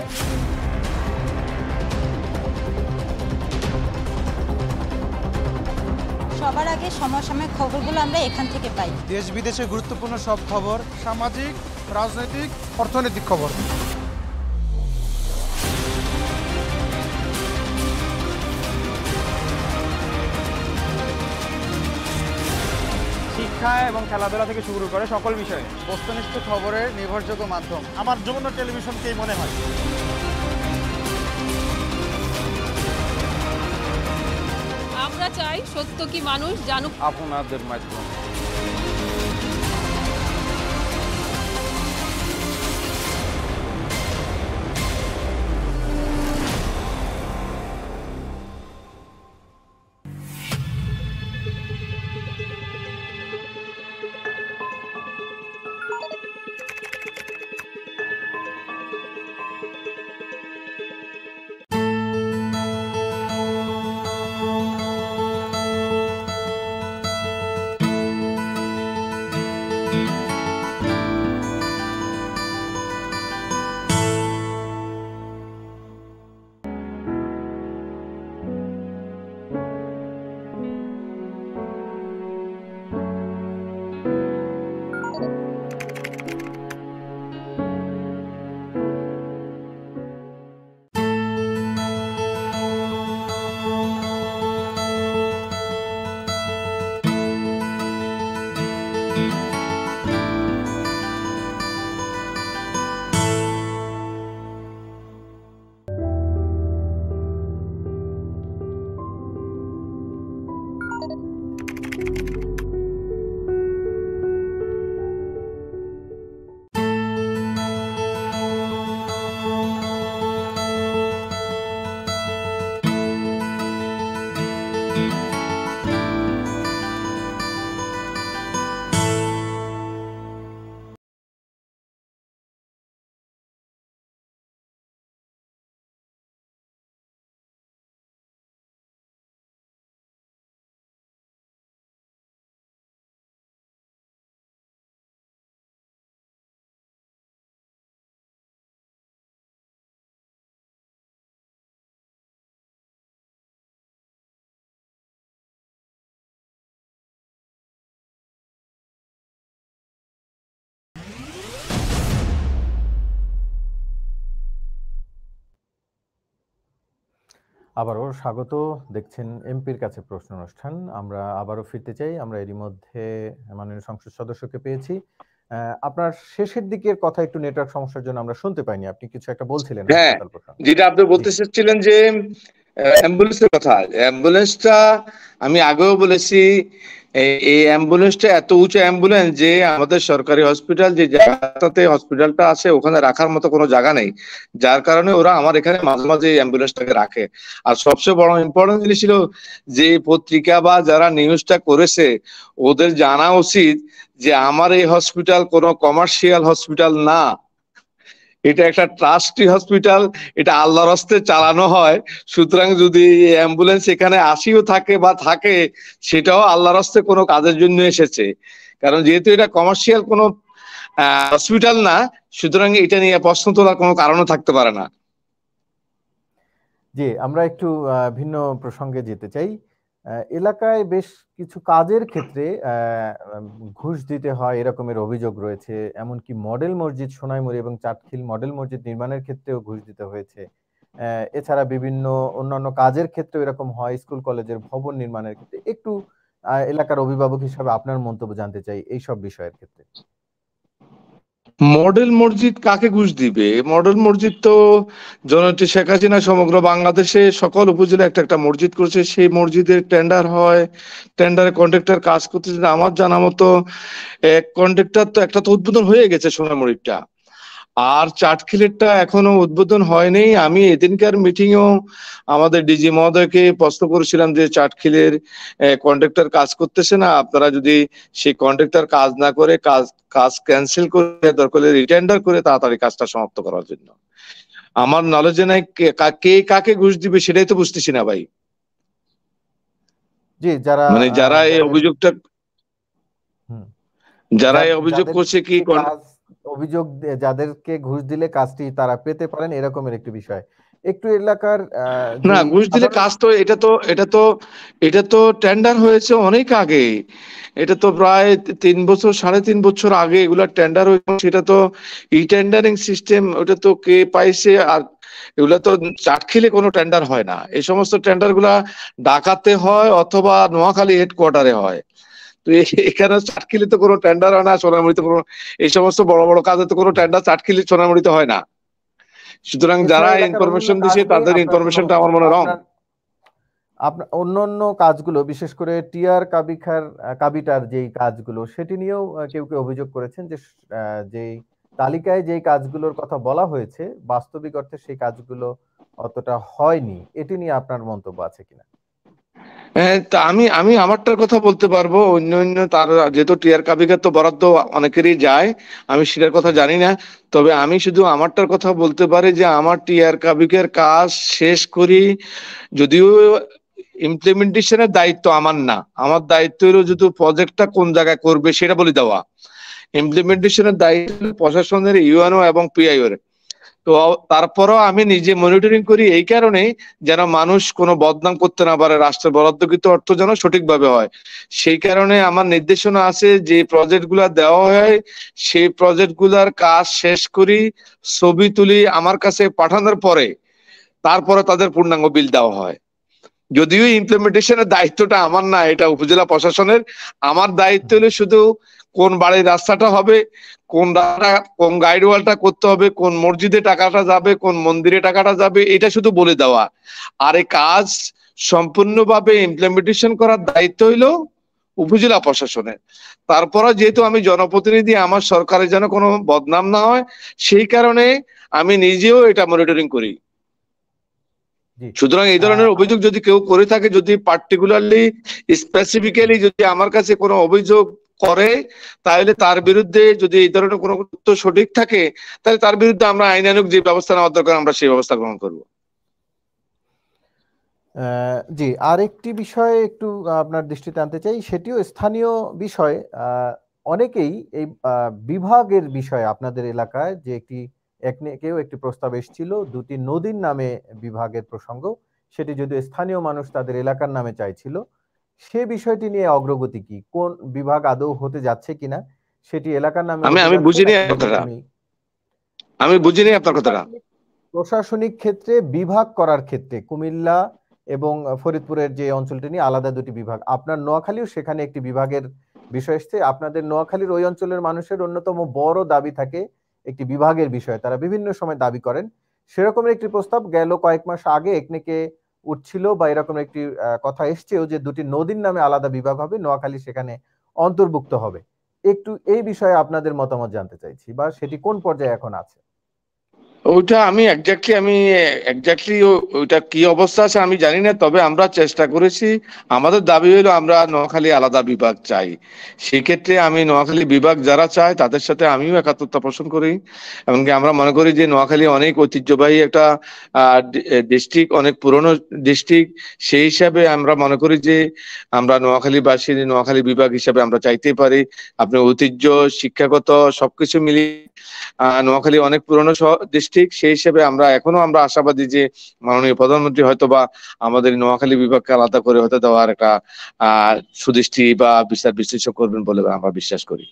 সবার আগে সমসাময়িক খবরগুলো আমরা এখান থেকে পাই দেশ বিদেশে গুরুত্বপূর্ণ সব খবর সামাজিক রাজনৈতিক অর্থনৈতিক খবর শিক্ষা এবং খেলাধুলা থেকে শুরু করে সকল বিষয়ে বস্তুনিষ্ঠ খবরের নির্ভরযোগ্য মাধ্যম আমার জন্য টেলিভিশনকেই মনে হয় চাই সত্য কি মানুষ জানুক আপনাদের মাধ্যমে আবারও স্বাগত দেখছেন এমপির কাছে প্রশ্ন অনুষ্ঠান আমরা আবারও ফিরতে চাই আমরা এরই মধ্যে মাননীয় সংসদ সদস্যকে পেয়েছি আপনার শেষের দিকের কথা একটু নেটওয়ার্ক সমস্যার জন্য আমরা শুনতে পাইনি আপনি কিছু একটা বলছিলেন হ্যাঁ, যেটা আপনি বলতে চাচ্ছিলেন যে অ্যাম্বুলেন্সের কথা অ্যাম্বুলেন্সটা আমি আগেও বলেছি এই অ্যাম্বুলেন্সটা এত উঁচু অ্যাম্বুলেন্স যে আমাদের সরকারি হসপিটাল যে জায়গাটাতে হসপিটালটা আছে ওখানে রাখার মতো কোনো জায়গা নেই যার কারণে ওরা আমার এখানে মাঝে মাঝে অ্যাম্বুলেন্সটাকে রাখে আর সবচেয়ে বড় ইম্পর্টেন্ট জিনিস ছিল যে পত্রিকা বা যারা নিউজটা করেছে ওদের জানা উচিত যে আমার এই হসপিটাল কোনো কমার্শিয়াল হসপিটাল না এটা একটা ট্রাস্টি হসপিটাল এটা আল্লাহর হস্তে চালানো হয় সুতরাং যদি অ্যাম্বুলেন্স এখানে আসিও থাকে বা থাকে সেটাও আল্লাহর হস্তে কোনো কাজের জন্য এসেছে কারণ যেহেতু এটা কমার্শিয়াল কোনো হসপিটাল না সুতরাং এটা নিয়ে প্রশ্ন তোলার কোনো কারণও থাকতে পারে না জি আমরা একটু ভিন্ন প্রসঙ্গে যেতে চাই এলাকায় বেশ কিছু কাজের ক্ষেত্রে ঘুষ দিতে হয় এরকমের অভিযোগ রয়েছে এমনকি মডেল মসজিদ সোনাইমুড়ি এবং চাটখিল মডেল মসজিদ নির্মাণের ক্ষেত্রেও ঘুষ দিতে হয়েছে এছাড়া বিভিন্ন অন্যান্য কাজের ক্ষেত্রে এরকম হয় স্কুল কলেজের ভবন নির্মাণের ক্ষেত্রে একটু এলাকার অভিভাবক হিসাবে আপনার মন্তব্য জানতে চাই এইসব বিষয়ের ক্ষেত্রে মডেল মসজিদ কাকে ঘুষ দিবে মডেল মসজিদ তো জননেত্রী শেখ হাসিনা সমগ্র বাংলাদেশে সকল উপজেলা একটা একটা মসজিদ করছে সেই মসজিদের টেন্ডার হয় টেন্ডারে কন্ট্রাক্টর কাজ করতেছে আমার জানা মতো এক কন্ট্রাক্টর তো একটা তো উদ্বোধন হয়ে গেছে সোনামরিটা আর চাটখিলেরটা এখনো উদ্বোধন হয়নি আমি এদিনকার মিটিং এ আমাদের ডিজি মহোদয়কে প্রশ্ন করেছিলাম যে চাটখিলের কন্ট্রাক্টর কাজ করতেছে না আপনারা যদি সেই কন্ট্রাক্টর কাজ না করে কাজ কাজ ক্যান্সেল করে দরকার রিটেন্ডার করে তাড়াতাড়ি কাজটা সমাপ্ত করার জন্য আমার নলেজে নাই কে কাকে ঘুষ দিবে সেটাই তো বুঝতেছি না ভাই জি যারা মানে যারা এই অভিযোগটা যারা এই অভিযোগ করছে কি অভিযোগ যাদেরকে ঘুষ দিলে কাজটি তারা পেতে পারেন এরকমের একটি বিষয় একটু এলাকার না ঘুষ দিলে কাজ তো এটা তো এটা তো এটা তো টেন্ডার হয়েছে অনেক আগে এটা তো প্রায় তিন বছর সাড়ে তিন বছর আগে এগুলা টেন্ডার হয়েছে সেটা তো ই টেন্ডারিং সিস্টেম ওটা তো কে পাইছে আর এগুলা তো চাট খেলে কোনো টেন্ডার হয় না এই সমস্ত টেন্ডার গুলা ডাকাতে হয় অথবা নোয়াখালী হেডকোয়ার্টারে হয় তো এখানে চাটকিলি তো কোনো টেন্ডার হয় না সোনামুড়িতে কোনো এই সমস্ত বড় বড় কাজে তো কোনো টেন্ডার চাটকিলি সোনামুড়িতে হয় না সুতরাং যারা ইনফরমেশন দিছে তাদের ইনফরমেশনটা আমার মনে রং আপনার অন্য অন্য কাজগুলো বিশেষ করে টিআর কাবিখার কাবিটার যেই কাজগুলো সেটি নিয়েও কেউ কেউ অভিযোগ করেছেন যে যেই তালিকায় যেই কাজগুলোর কথা বলা হয়েছে বাস্তবিক অর্থে সেই কাজগুলো অতটা হয়নি এটি নিয়ে আপনার মন্তব্য আছে কিনা হ্যাঁ, তা আমি আমি আমারটার কথা বলতে পারবো অন্য অন্য তার যেহেতু টিআর কাবিকের তো বরাদ্দ অনেকেরই যায় আমি সেটার কথা জানি না তবে আমি শুধু আমারটার কথা বলতে পারি যে আমার টিআর কাবিকের কাজ শেষ করি যদিও ইমপ্লিমেন্টেশনের দায়িত্ব আমার না আমার দায়িত্ব হলো যদি প্রজেক্টটা কোন জায়গায় করবে সেটা বলে দেওয়া ইমপ্লিমেন্টেশনের দায়িত্ব প্রশাসনের ইউএনও এবং পিআইও এর তো তারপরও আমি নিজে মনিটরিং করি এই কারণেই যেন মানুষ কোনো বদনাম করতে না পারে রাষ্ট্রের বরাদ্দকৃত অর্থ যেন সঠিকভাবে হয় সেই কারণে আমার নির্দেশনা আছে যে প্রজেক্ট গুলা দেওয়া হয় সেই প্রজেক্ট গুলার কাজ শেষ করি ছবি তুলি আমার কাছে পাঠানোর পরে তারপরে তাদের পূর্ণাঙ্গ বিল দেওয়া হয় যদিও ইমপ্লিমেন্টেশনের দায়িত্বটা আমার না এটা উপজেলা প্রশাসনের আমার দায়িত্ব হলো শুধু কোন বাড়ির রাস্তাটা হবে কোন রাস্তা কোন গাইডওয়ালটা করতে হবে কোন মসজিদে টাকাটা যাবে কোন মন্দিরে টাকাটা যাবে এটা শুধু বলে দেওয়া আর এই কাজ সম্পূর্ণভাবে ইমপ্লিমেন্টেশন করার দায়িত্ব হইলো উপজেলা প্রশাসনের তারপরে যেহেতু আমি জনপ্রতিনিধি আমার সরকারের যেন কোনো বদনাম না হয় সেই কারণে আমি নিজেও এটা মনিটরিং করি সুতরাং এই ধরনের অভিযোগ যদি কেউ করে থাকে যদি পার্টিকুলারলি স্পেসিফিক্যালি যদি আমার কাছে কোনো অভিযোগ করে তাহলে তার বিরুদ্ধে যদি এই ধরনের কোনো তথ্য সঠিক থাকে তাহলে তার বিরুদ্ধে আমরা আইনানুক যে ব্যবস্থা নেওয়া দরকার আমরা সেই ব্যবস্থা গ্রহণ করব জি আর একটি বিষয়ে একটু আপনার দৃষ্টিতে আনতে চাই সেটিও স্থানীয় বিষয় অনেকেই এই বিভাগের বিষয়ে আপনাদের এলাকায় যে একটি একনেকেও একটি প্রস্তাব এসেছিল দুটি নদীর নামে বিভাগের প্রসঙ্গ সেটি যদি স্থানীয় মানুষ তাদের এলাকার নামে চাইছিল সে বিষয়টি নিয়ে অগ্রগতি কি কোন বিভাগ আদৌ হতে যাচ্ছে কিনা সেটি এলাকার নামে আমি আমি বুঝিনি কথাটা আমি বুঝিনি আপনার কথাটা প্রশাসনিক ক্ষেত্রে বিভাগ করার ক্ষেত্রে কুমিল্লা এবং ফরিদপুরের যে অঞ্চলটি নিয়ে আলাদা দুটি বিভাগ আপনার নোয়াখালীও সেখানে একটি বিভাগের বিষয় এসছে আপনাদের নোয়াখালীর ওই অঞ্চলের মানুষের অন্যতম বড় দাবি থাকে একটি বিভাগের বিষয় তারা বিভিন্ন সময় দাবি করেন সেরকমের একটি প্রস্তাব গেল কয়েক মাস আগে একনেকে উঠছিল বা এরকম একটি কথা এসছেও যে দুটি নদীর নামে আলাদা বিভাগ হবে নোয়াখালী সেখানে অন্তর্ভুক্ত হবে একটু এই বিষয়ে আপনাদের মতামত জানতে চাইছি বা সেটি কোন পর্যায়ে এখন আছে ওইটা আমি একজাক্টলি আমি একজাক্টলি ওইটা কি অবস্থা আছে আমি জানি না তবে আমরা চেষ্টা করেছি আমাদের দাবি হলো আমরা নোয়াখালী আলাদা বিভাগ চাই সেক্ষেত্রে আমি নোয়াখালী বিভাগ যারা চায় তাদের সাথে আমিও একাত্মতা পোষণ করি এমনকি আমরা মনে করি যে নোয়াখালী অনেক ঐতিহ্যবাহী একটা ডিস্ট্রিক্ট অনেক পুরনো ডিস্ট্রিক্ট সেই হিসাবে আমরা মনে করি যে আমরা নোয়াখালীবাসী নোয়াখালী বিভাগ হিসাবে আমরা চাইতে পারি আপনি ঐতিহ্য শিক্ষাগত সবকিছু মিলিয়ে আহ নোয়াখালী অনেক পুরনো ডিস্ট্রিক্ট ঠিক সেই হিসেবে আমরা এখনো আমরা আশাবাদী যে মাননীয় প্রধানমন্ত্রী হয়তো বা আমাদের নোয়াখালী বিভাগকে আলাদা করে হয়তো দেওয়ার একটা আহ সুদৃষ্টি বা বিচার বিশ্লেষণ করবেন বলে আমরা বিশ্বাস করি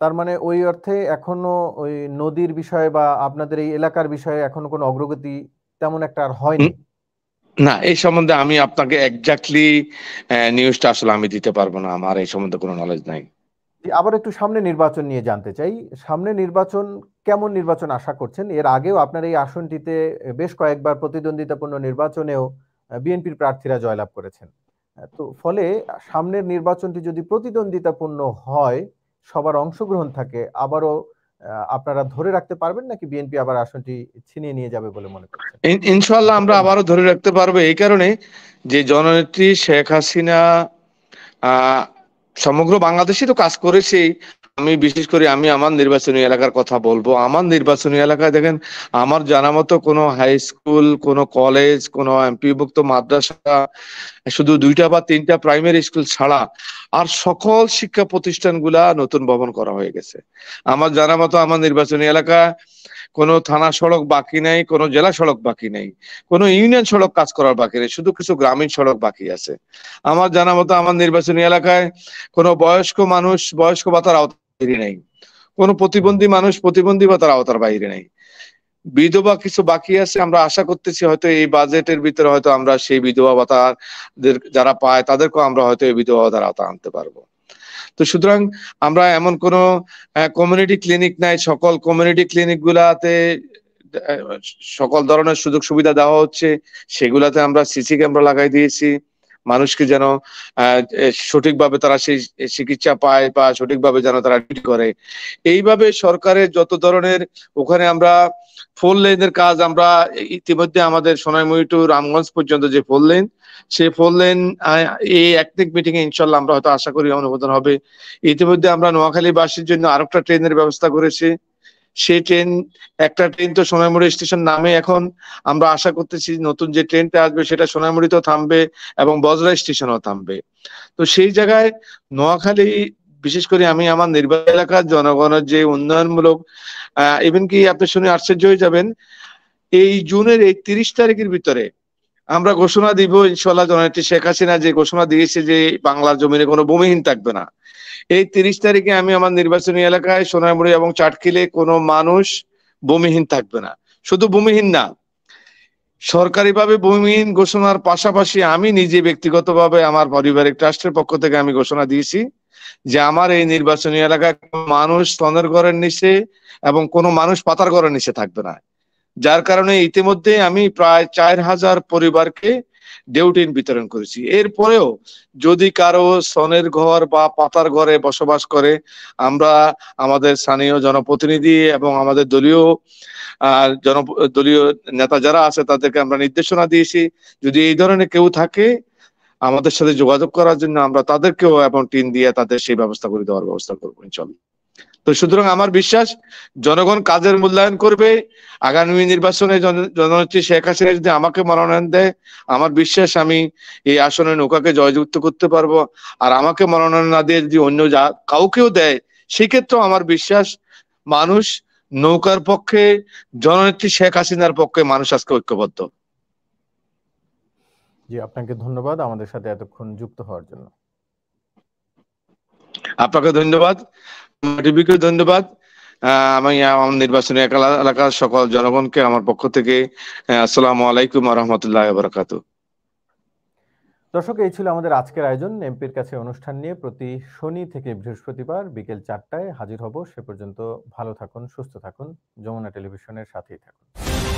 তার মানে ওই অর্থে এখনো ওই নদীর বিষয়ে বা আপনাদের এই এলাকার বিষয়ে এখনো কোনো অগ্রগতি তেমন একটা আর হয়নি না এই সম্বন্ধে আমি আপনাকে একজাক্টলি নিউজটা আসলে আমি দিতে পারবো না আমার এই সম্বন্ধে কোনো নলেজ নাই আবার একটু সামনে নির্বাচন নিয়ে জানতে চাই সামনে নির্বাচন কেমন নির্বাচন আশা করছেন এর আগেও আপনার এই আসনটিতে বেশ কয়েকবার প্রতিদ্বন্দ্বিতাপূর্ণ নির্বাচনেও বিএনপির প্রার্থীরা জয়লাভ করেছেন তো ফলে সামনের নির্বাচনটি যদি প্রতিদ্বন্দ্বিতাপূর্ণ হয় সবার অংশগ্রহণ থাকে আবারও আপনারা ধরে রাখতে পারবেন নাকি বিএনপি আবার আসনটি ছিনিয়ে নিয়ে যাবে বলে মনে করছেন ইনশাল্লাহ আমরা আবারও ধরে রাখতে পারবো এই কারণে যে জননেত্রী শেখ হাসিনা সমগ্র বাংলাদেশে তো কাজ করেছে আমি বিশেষ করে আমি আমার নির্বাচনী এলাকার কথা বলবো আমার নির্বাচনী এলাকায় দেখেন আমার জানা মতো কোনো হাই স্কুল কোনো কলেজ কোনো এমপিভুক্ত মাদ্রাসা শুধু দুইটা বা তিনটা প্রাইমারি স্কুল ছাড়া আর সকল শিক্ষা প্রতিষ্ঠানগুলা নতুন ভবন করা হয়ে গেছে আমার জানা মতো আমার নির্বাচনী এলাকা কোনো থানা সড়ক বাকি নেই কোন জেলা সড়ক বাকি নেই কোন ইউনিয়ন সড়ক কাজ করার বাকি নেই শুধু কিছু গ্রামীণ সড়ক বাকি আছে আমার জানা মতো আমার নির্বাচনী এলাকায় কোনো বয়স্ক মানুষ বয়স্ক ভাতার আওতার নেই কোনো প্রতিবন্ধী মানুষ প্রতিবন্ধী ভাতার আওতার বাইরে নেই বিধবা কিছু বাকি আছে আমরা আশা করতেছি হয়তো এই বাজেটের ভিতরে হয়তো আমরা সেই বিধবা ভাতাদের যারা পায় তাদেরকেও আমরা হয়তো এই বিধবা ভাতার আওতা আনতে পারবো তো সুতরাং আমরা এমন কোনো কমিউনিটি ক্লিনিক নাই সকল কমিউনিটি ক্লিনিক গুলাতে সকল ধরনের সুযোগ সুবিধা দেওয়া হচ্ছে সেগুলাতে আমরা সিসি ক্যামেরা লাগাই দিয়েছি মানুষকে যেন সঠিকভাবে তারা সেই চিকিৎসা পায় বা সঠিকভাবে যেন তারা করে এইভাবে সরকারের যত ধরনের ওখানে আমরা ফোর লেনের কাজ আমরা ইতিমধ্যে আমাদের সোনাইমুড়ি টু রামগঞ্জ পর্যন্ত যে ফোর লেন সেই ফোর লেন এই একদিক মিটিং এ ইনশাল্লাহ আমরা হয়তো আশা করি অনুমোদন হবে ইতিমধ্যে আমরা নোয়াখালীবাসীর জন্য আরেকটা ট্রেনের ব্যবস্থা করেছি সেই ট্রেন একটা ট্রেন তো সোনাইমুড়ি স্টেশন নামে এখন আমরা আশা করতেছি নতুন যে ট্রেনটা আসবে সেটা সোনাইমুড়িতেও থামবে এবং বজরা স্টেশনও থামবে তো সেই জায়গায় নোয়াখালী বিশেষ করে আমি আমার নির্বাচন এলাকার জনগণের যে উন্নয়নমূলক ইভেন কি আপনি শুনে আশ্চর্য হয়ে যাবেন এই জুনের এই তিরিশ তারিখের ভিতরে আমরা ঘোষণা দিব ইনশাল্লাহ জননেত্রী শেখ হাসিনা যে ঘোষণা দিয়েছে যে বাংলার জমিনে কোনো ভূমিহীন থাকবে না এই তিরিশ তারিখে আমি আমার নির্বাচনী এলাকায় সোনামুড়ি এবং চাটকিলে কোনো মানুষ ভূমিহীন থাকবে না শুধু ভূমিহীন না সরকারিভাবে ভূমিহীন ঘোষণার পাশাপাশি আমি নিজে ব্যক্তিগতভাবে আমার পারিবারিক ট্রাস্টের পক্ষ থেকে আমি ঘোষণা দিয়েছি যে আমার এই নির্বাচনী এলাকায় মানুষ স্তনের ঘরের নিচে এবং কোনো মানুষ পাতার ঘরের নিচে থাকবে না যার কারণে ইতিমধ্যে আমি প্রায় চার হাজার পরিবারকে ডেউটিন বিতরণ করেছি এরপরেও যদি কারো সনের ঘর বা পাতার ঘরে বসবাস করে আমরা আমাদের স্থানীয় জনপ্রতিনিধি এবং আমাদের দলীয় জন দলীয় নেতা যারা আছে তাদেরকে আমরা নির্দেশনা দিয়েছি যদি এই ধরনের কেউ থাকে আমাদের সাথে যোগাযোগ করার জন্য আমরা তাদেরকেও এবং টিন দিয়ে তাদের সেই ব্যবস্থা করে দেওয়ার ব্যবস্থা করবো চল তো সুতরাং আমার বিশ্বাস জনগণ কাজের মূল্যায়ন করবে আগামী নির্বাচনে জননেত্রী শেখ হাসিনা যদি আমাকে মনোনয়ন দেয় আমার বিশ্বাস আমি এই আসনে নৌকাকে জয়যুক্ত করতে পারবো আর আমাকে মনোনয়ন না দিয়ে যদি অন্য যা কাউকেও দেয় সেক্ষেত্রেও আমার বিশ্বাস মানুষ নৌকার পক্ষে জননেত্রী শেখ হাসিনার পক্ষে মানুষ আজকে ঐক্যবদ্ধ জি আপনাকে ধন্যবাদ আমাদের সাথে এতক্ষণ যুক্ত হওয়ার জন্য আপনাকে ধন্যবাদ টিভিকে ধন্যবাদ আমি আমার নির্বাচনী এলাকার সকল জনগণকে আমার পক্ষ থেকে আসসালামু আলাইকুম রহমতুল্লাহ বরকাত দর্শক এই ছিল আমাদের আজকের আয়োজন এমপির কাছে অনুষ্ঠান নিয়ে প্রতি শনি থেকে বৃহস্পতিবার বিকেল চারটায় হাজির হব সে পর্যন্ত ভালো থাকুন সুস্থ থাকুন যমুনা টেলিভিশনের সাথেই থাকুন